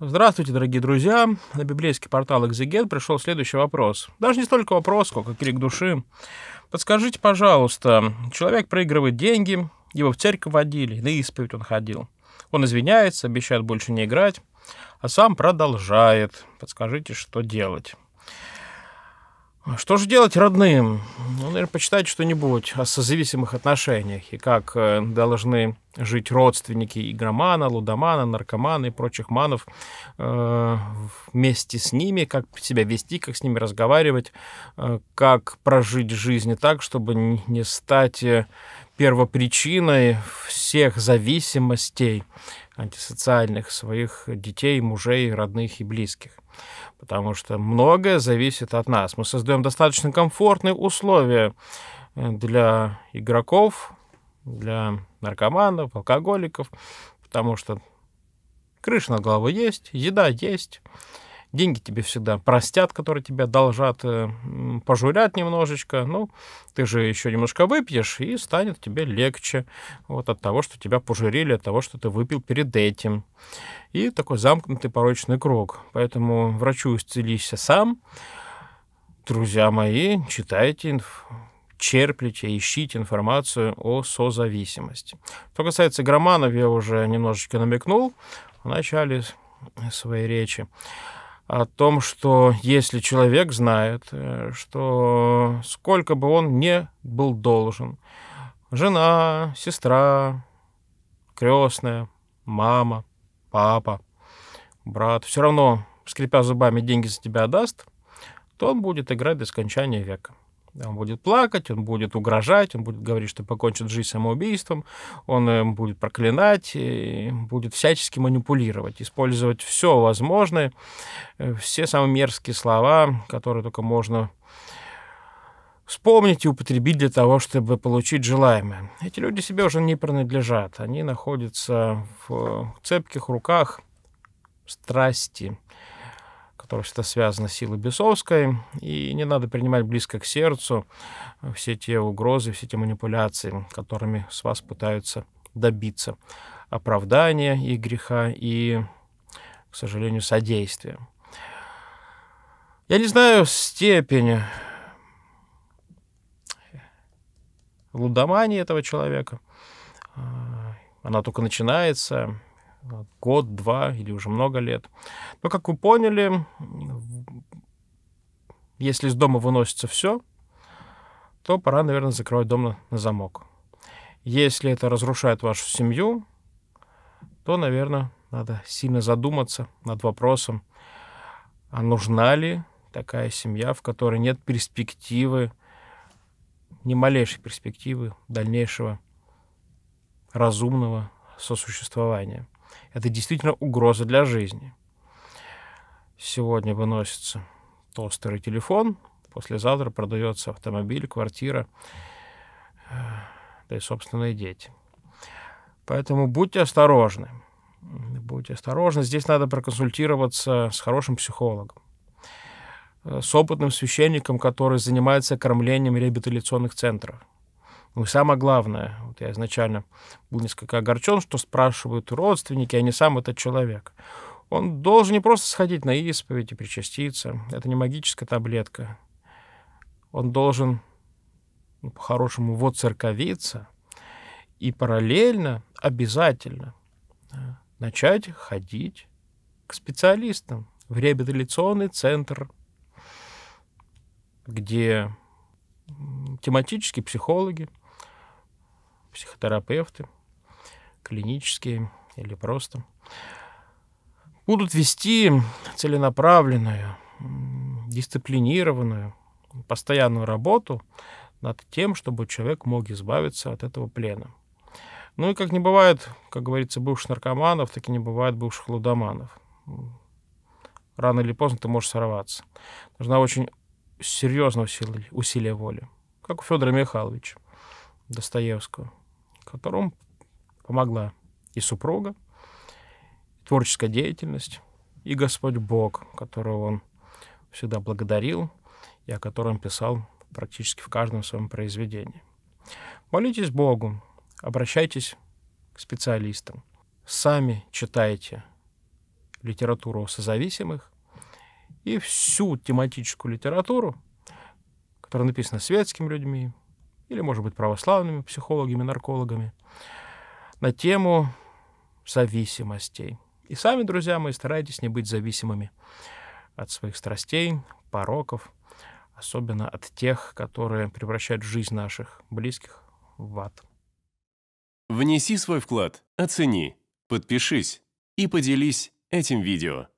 Здравствуйте, дорогие друзья! На библейский портал «Экзегет» пришел следующий вопрос. Даже не столько вопрос, сколько крик души. Подскажите, пожалуйста, человек проигрывает деньги, его в церковь водили, на исповедь он ходил. Он извиняется, обещает больше не играть, а сам продолжает. Подскажите, что делать? А что же делать родным? Ну, наверное, почитать что-нибудь о созависимых отношениях и как э, должны жить родственники игромана, лудомана, наркомана и прочих манов э, вместе с ними, как себя вести, как с ними разговаривать, э, как прожить жизнь так, чтобы не стать э, первопричиной всех зависимостей, антисоциальных своих детей, мужей, родных и близких. Потому что многое зависит от нас. Мы создаем достаточно комфортные условия э, для игроков, для наркоманов, алкоголиков, потому что крыша на головой есть, еда есть, деньги тебе всегда простят, которые тебя должат, э, пожурят немножечко, ну, ты же еще немножко выпьешь, и станет тебе легче вот от того, что тебя пожурили, от того, что ты выпил перед этим. И такой замкнутый порочный круг. Поэтому врачу исцелись сам, друзья мои, читайте черпите, ищите информацию о созависимости. Что касается громанов, я уже немножечко намекнул в начале своей речи о том, что если человек знает, э, что сколько бы он не был должен, жена, сестра, крестная, мама, папа, брат, все равно, скрипя зубами, деньги за тебя даст то он будет играть до скончания века. Он будет плакать, он будет угрожать, он будет говорить, что покончит жизнь самоубийством, он э, будет проклинать, э, будет всячески манипулировать, использовать все возможное, э, все самые мерзкие слова, которые только можно вспомнить и употребить для того, чтобы получить желаемое. Эти люди себе уже не принадлежат. Они находятся в цепких руках страсти, которых всегда связана силой бесовская, и не надо принимать близко к сердцу все те угрозы, все те манипуляции, которыми с вас пытаются добиться оправдания и греха, и, к сожалению, содействия. Я не знаю степени лудомании этого человека. Э, она только начинается, год, два или уже много лет. Но, как вы поняли, если из дома выносится все, то пора, наверное, закрывать дом на, на замок. Если это разрушает вашу семью, то, наверное, надо сильно задуматься над вопросом, а нужна ли такая семья, в которой нет перспективы, ни малейшей перспективы дальнейшего разумного сосуществования – это действительно угроза для жизни. Сегодня выносится толстый телефон, послезавтра продается автомобиль, квартира, э, да и собственные дети. Поэтому будьте осторожны. Будьте осторожны. Здесь надо проконсультироваться с хорошим психологом, э, с опытным священником, который занимается кормлением реабилитационных центров. Ну и самое главное, вот я изначально был несколько огорчен, что спрашивают родственники, а не сам этот человек. Он должен не просто сходить на исповедь и причаститься. Это не магическая таблетка. Он должен, ну, по-хорошему, вот церковиться и параллельно, обязательно, да, начать ходить к специалистам в реабилитационный центр, где тематические психологи – психотерапевты, клинические или просто, будут вести целенаправленную, дисциплинированную, постоянную работу над тем, чтобы человек мог избавиться от этого плена. Ну и как не бывает, как говорится, бывших наркоманов, так и не бывает бывших лудоманов. Рано или поздно ты можешь сорваться. Нужна очень серьезная усилие, усилие воли, как у Федора Михайловича Достоевского котором помогла и супруга, и творческая деятельность, и Господь Бог, которого он всегда благодарил, и о котором писал практически в каждом своем произведении. Молитесь Богу, обращайтесь к специалистам, сами читайте литературу созависимых и всю тематическую литературу, которая написана светскими людьми, или, может быть, православными психологами, наркологами, на тему зависимостей. И сами, друзья мои, старайтесь не быть зависимыми от своих страстей, пороков, особенно от тех, которые превращают жизнь наших близких в ад. Внеси свой вклад, оцени, подпишись и поделись этим видео.